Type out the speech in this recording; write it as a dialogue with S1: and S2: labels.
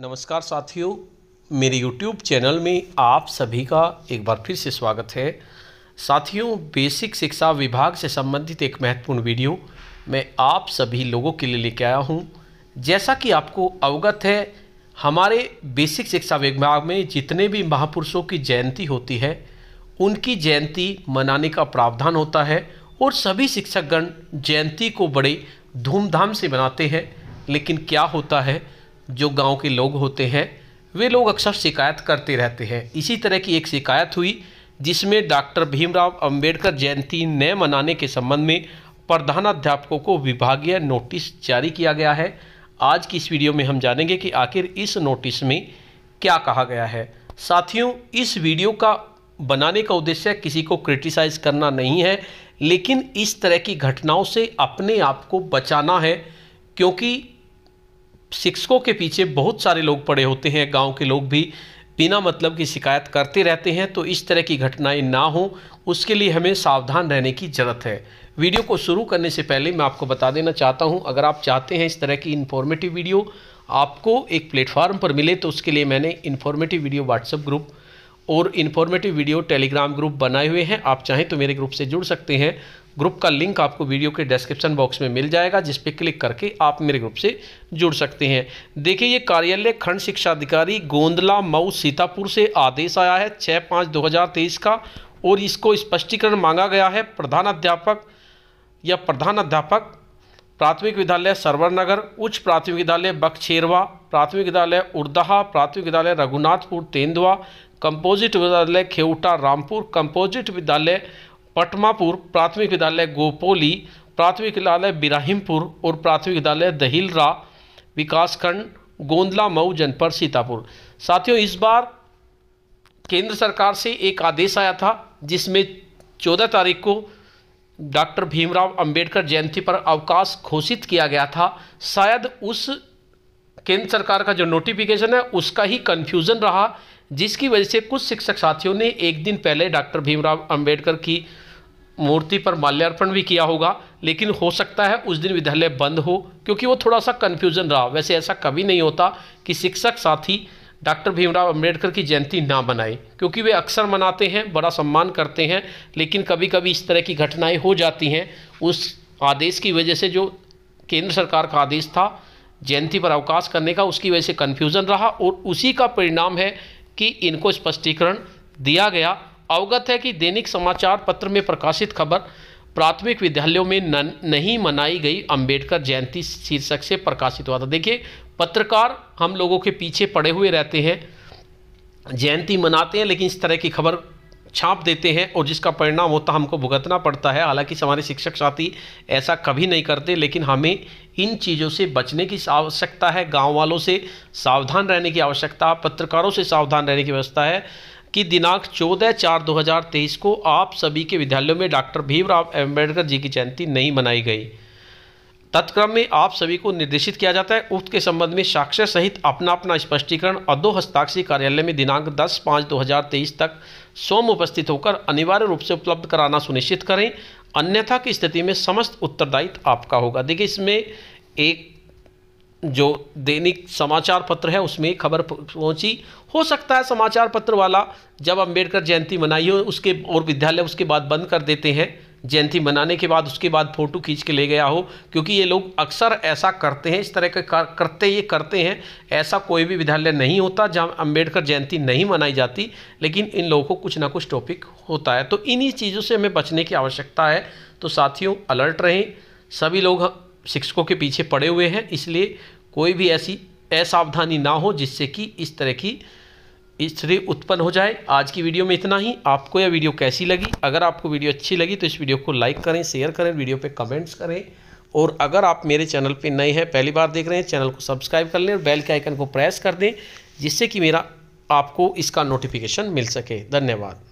S1: नमस्कार साथियों मेरे YouTube चैनल में आप सभी का एक बार फिर से स्वागत है साथियों बेसिक शिक्षा विभाग से संबंधित एक महत्वपूर्ण वीडियो मैं आप सभी लोगों के लिए लेके आया हूं जैसा कि आपको अवगत है हमारे बेसिक शिक्षा विभाग में जितने भी महापुरुषों की जयंती होती है उनकी जयंती मनाने का प्रावधान होता है और सभी शिक्षकगण जयंती को बड़े धूमधाम से मनाते हैं लेकिन क्या होता है जो गांव के लोग होते हैं वे लोग अक्सर शिकायत करते रहते हैं इसी तरह की एक शिकायत हुई जिसमें डॉक्टर भीमराव अंबेडकर जयंती न मनाने के संबंध में प्रधानाध्यापकों को विभागीय नोटिस जारी किया गया है आज की इस वीडियो में हम जानेंगे कि आखिर इस नोटिस में क्या कहा गया है साथियों इस वीडियो का बनाने का उद्देश्य किसी को क्रिटिसाइज़ करना नहीं है लेकिन इस तरह की घटनाओं से अपने आप को बचाना है क्योंकि शिक्षकों के पीछे बहुत सारे लोग पड़े होते हैं गांव के लोग भी बिना मतलब की शिकायत करते रहते हैं तो इस तरह की घटनाएं ना हो उसके लिए हमें सावधान रहने की ज़रूरत है वीडियो को शुरू करने से पहले मैं आपको बता देना चाहता हूं अगर आप चाहते हैं इस तरह की इन्फॉर्मेटिव वीडियो आपको एक प्लेटफार्म पर मिले तो उसके लिए मैंने इन्फॉर्मेटिव वीडियो व्हाट्सएप ग्रुप और इन्फॉर्मेटिव वीडियो टेलीग्राम ग्रुप बनाए हुए हैं आप चाहें तो मेरे ग्रुप से जुड़ सकते हैं ग्रुप का लिंक आपको वीडियो के डिस्क्रिप्शन बॉक्स में मिल जाएगा जिस पर क्लिक करके आप मेरे ग्रुप से जुड़ सकते हैं देखिए ये कार्यालय खंड शिक्षा अधिकारी गोंदला मऊ सीतापुर से आदेश आया है छः पाँच दो हज़ार तेईस का और इसको स्पष्टीकरण मांगा गया है प्रधानाध्यापक या प्रधानाध्यापक प्राथमिक विद्यालय नगर उच्च प्राथमिक विद्यालय बक्छेरवा प्राथमिक विद्यालय उर्दहा प्राथमिक विद्यालय रघुनाथपुर तेंदुआ कंपोजिट विद्यालय खेवटा रामपुर कंपोजिट विद्यालय पटमापुर प्राथमिक विद्यालय गोपोली प्राथमिक विद्यालय बिराहिमपुर और प्राथमिक विद्यालय दहिलरा विकासखंड गोंदला मऊ जनपद सीतापुर साथियों इस बार केंद्र सरकार से एक आदेश आया था जिसमें चौदह तारीख को डॉक्टर भीमराव अंबेडकर जयंती पर अवकाश घोषित किया गया था शायद उस केंद्र सरकार का जो नोटिफिकेशन है उसका ही कन्फ्यूज़न रहा जिसकी वजह से कुछ शिक्षक साथियों ने एक दिन पहले डॉक्टर भीमराव अंबेडकर की मूर्ति पर माल्यार्पण भी किया होगा लेकिन हो सकता है उस दिन विद्यालय बंद हो क्योंकि वो थोड़ा सा कन्फ्यूजन रहा वैसे ऐसा कभी नहीं होता कि शिक्षक साथी डॉक्टर भीमराव अंबेडकर की जयंती ना मनाए क्योंकि वे अक्सर मनाते हैं बड़ा सम्मान करते हैं लेकिन कभी कभी इस तरह की घटनाएं हो जाती हैं उस आदेश की वजह से जो केंद्र सरकार का आदेश था जयंती पर अवकाश करने का उसकी वजह से कन्फ्यूज़न रहा और उसी का परिणाम है कि इनको स्पष्टीकरण दिया गया अवगत है कि दैनिक समाचार पत्र में प्रकाशित खबर प्राथमिक विद्यालयों में न, नहीं मनाई गई अंबेडकर जयंती शीर्षक से प्रकाशित हुआ था देखिए पत्रकार हम लोगों के पीछे पड़े हुए रहते हैं जयंती मनाते हैं लेकिन इस तरह की खबर छाप देते हैं और जिसका परिणाम होता हमको भुगतना पड़ता है हालांकि हमारे शिक्षक साथी ऐसा कभी नहीं करते लेकिन हमें इन चीज़ों से बचने की आवश्यकता है गांव वालों से सावधान रहने की आवश्यकता पत्रकारों से सावधान रहने की व्यवस्था है कि दिनांक 14 चार 2023 को आप सभी के विद्यालयों में डॉक्टर भीमराव अम्बेडकर जी की जयंती नहीं मनाई गई तत्क्रम में आप सभी को निर्देशित किया जाता है उक्त के संबंध में साक्षर सहित अपना अपना स्पष्टीकरण और दो हस्ताक्षरी कार्यालय में दिनांक 10 पाँच 2023 तक स्वयं उपस्थित होकर अनिवार्य रूप से उपलब्ध कराना सुनिश्चित करें अन्यथा की स्थिति में समस्त उत्तरदायित्व आपका होगा देखिए इसमें एक जो दैनिक समाचार पत्र है उसमें खबर पहुंची हो सकता है समाचार पत्र वाला जब अंबेडकर जयंती मनाई हो उसके और विद्यालय उसके बाद बंद कर देते हैं जयंती मनाने के बाद उसके बाद फ़ोटो खींच के ले गया हो क्योंकि ये लोग अक्सर ऐसा करते हैं इस तरह के करते ये करते हैं ऐसा कोई भी विद्यालय नहीं होता जहाँ अम्बेडकर जयंती नहीं मनाई जाती लेकिन इन लोगों को कुछ ना कुछ टॉपिक होता है तो इन्हीं चीज़ों से हमें बचने की आवश्यकता है तो साथियों अलर्ट रहें सभी लोग शिक्षकों के पीछे पड़े हुए हैं इसलिए कोई भी ऐसी असावधानी ना हो जिससे कि इस तरह की स्त्री उत्पन्न हो जाए आज की वीडियो में इतना ही आपको यह वीडियो कैसी लगी अगर आपको वीडियो अच्छी लगी तो इस वीडियो को लाइक करें शेयर करें वीडियो पे कमेंट्स करें और अगर आप मेरे चैनल पे नए हैं पहली बार देख रहे हैं चैनल को सब्सक्राइब कर लें और बेल के आइकन को प्रेस कर दें जिससे कि मेरा आपको इसका नोटिफिकेशन मिल सके धन्यवाद